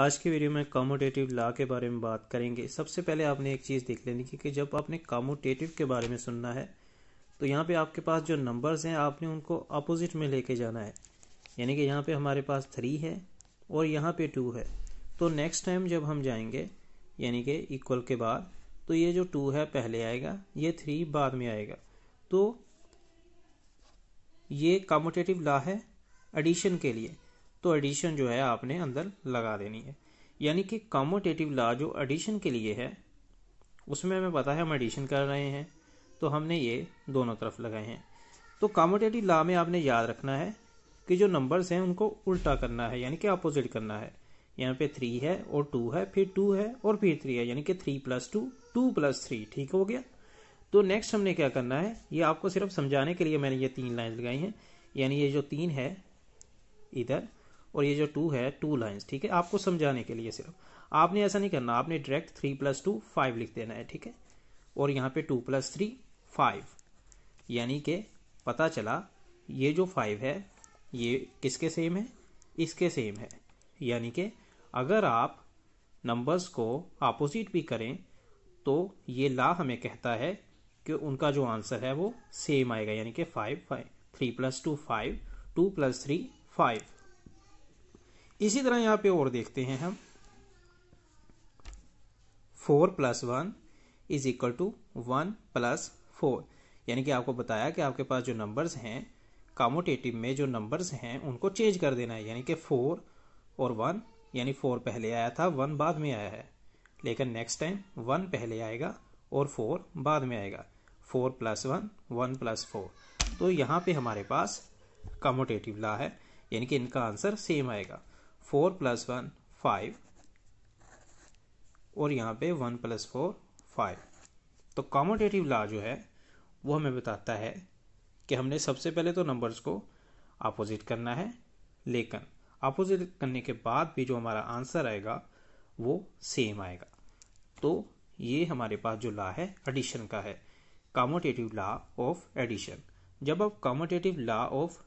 आज के वीडियो में कॉमोडेटिव लॉ के बारे में बात करेंगे सबसे पहले आपने एक चीज़ देख लेनी कि जब आपने कामोटेटिव के बारे में सुनना है तो यहाँ पे आपके पास जो नंबर्स हैं आपने उनको अपोजिट में लेके जाना है यानी कि यहाँ पे हमारे पास थ्री है और यहाँ पे टू है तो नेक्स्ट टाइम जब हम जाएंगे यानी कि इक्वल के बाद तो ये जो टू है पहले आएगा ये थ्री बाद में आएगा तो ये कामोटेटिव लॉ है एडिशन के लिए तो एडिशन जो है आपने अंदर लगा देनी है यानी कि कॉमोटेटिव लॉ जो एडिशन के लिए है उसमें हमें पता है हम एडिशन कर रहे हैं तो हमने ये दोनों तरफ लगाए हैं तो कॉमोटेटिव लॉ में आपने याद रखना है कि जो नंबर्स हैं उनको उल्टा करना है यानी कि अपोजिट करना है यहाँ पे थ्री है और टू है फिर टू है और फिर थ्री है यानी कि three plus two two plus three ठीक हो गया तो नेक्स्ट हमने क्या करना है ये आपको सिर्फ समझाने के लिए मैंने ये तीन लाइन लगाई हैं यानी ये जो तीन है इधर और ये जो टू है टू लाइन्स ठीक है आपको समझाने के लिए सिर्फ आपने ऐसा नहीं करना आपने direct three plus two five लिख देना है ठीक है और यहाँ पे टू प्लस थ्री फाइव यानी कि पता चला ये जो फाइव है ये किसके सेम है इसके सेम है यानी कि अगर आप नंबर्स को अपोजिट भी करें तो ये ला हमें कहता है कि उनका जो आंसर है वो सेम आएगा यानी कि five five three plus two five two plus three five इसी तरह यहाँ पे और देखते हैं हम four plus one is equal to one plus four यानी कि आपको बताया कि आपके पास जो नंबर्स हैं कामोटेटिव में जो नंबर्स हैं उनको चेंज कर देना है यानी कि फोर और वन यानी फोर पहले आया था वन बाद में आया है लेकिन नेक्स्ट टाइम वन पहले आएगा और फोर बाद में आएगा four plus one one plus four तो यहाँ पे हमारे पास कामोटेटिव ला है यानी कि इनका आंसर सेम आएगा फोर प्लस वन फाइव और यहाँ पे वन प्लस फोर फाइव तो कॉमोटेटिव लॉ जो है वो हमें बताता है कि हमने सबसे पहले तो नंबर्स को अपोजिट करना है लेकिन अपोजिट करने के बाद भी जो हमारा आंसर आएगा वो सेम आएगा तो ये हमारे पास जो लॉ है एडिशन का है कॉमोटेटिव लॉ ऑफ एडिशन जब आप कॉमोटेटिव लॉ ऑफ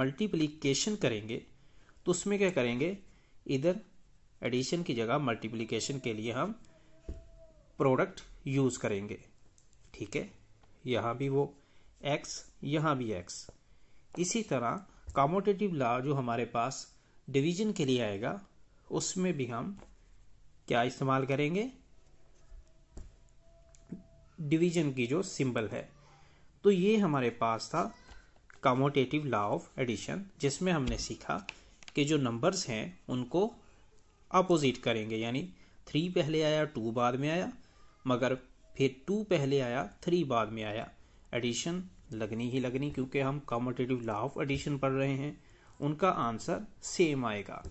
मल्टीप्लीकेशन करेंगे तो उसमें क्या करेंगे इधर एडिशन की जगह मल्टीप्लिकेशन के लिए हम प्रोडक्ट यूज़ करेंगे ठीक है यहाँ भी वो एक्स यहाँ भी एक्स इसी तरह कामोटेटिव लॉ जो हमारे पास डिवीजन के लिए आएगा उसमें भी हम क्या इस्तेमाल करेंगे डिवीजन की जो सिंबल है तो ये हमारे पास था कामोटेटिव लॉ ऑफ एडिशन जिसमें हमने सीखा के जो नंबर्स हैं उनको अपोजिट करेंगे यानी थ्री पहले आया टू बाद में आया मगर फिर टू पहले आया थ्री बाद में आया एडिशन लगनी ही लगनी क्योंकि हम कॉमोटेटिव लॉ ऑफ एडिशन पढ़ रहे हैं उनका आंसर सेम आएगा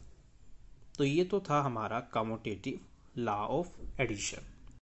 तो ये तो था हमारा कॉमोटेटिव लॉ ऑफ एडिशन